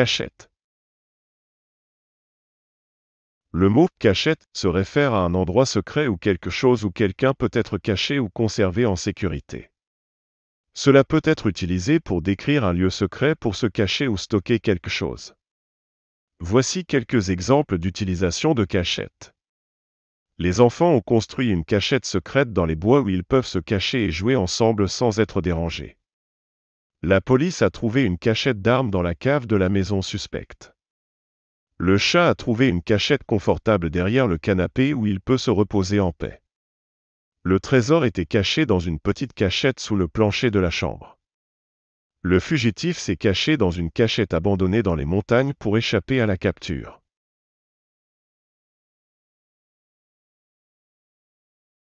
Cachette. Le mot cachette se réfère à un endroit secret ou quelque chose ou quelqu'un peut être caché ou conservé en sécurité. Cela peut être utilisé pour décrire un lieu secret pour se cacher ou stocker quelque chose. Voici quelques exemples d'utilisation de cachette. Les enfants ont construit une cachette secrète dans les bois où ils peuvent se cacher et jouer ensemble sans être dérangés. La police a trouvé une cachette d'armes dans la cave de la maison suspecte. Le chat a trouvé une cachette confortable derrière le canapé où il peut se reposer en paix. Le trésor était caché dans une petite cachette sous le plancher de la chambre. Le fugitif s'est caché dans une cachette abandonnée dans les montagnes pour échapper à la capture.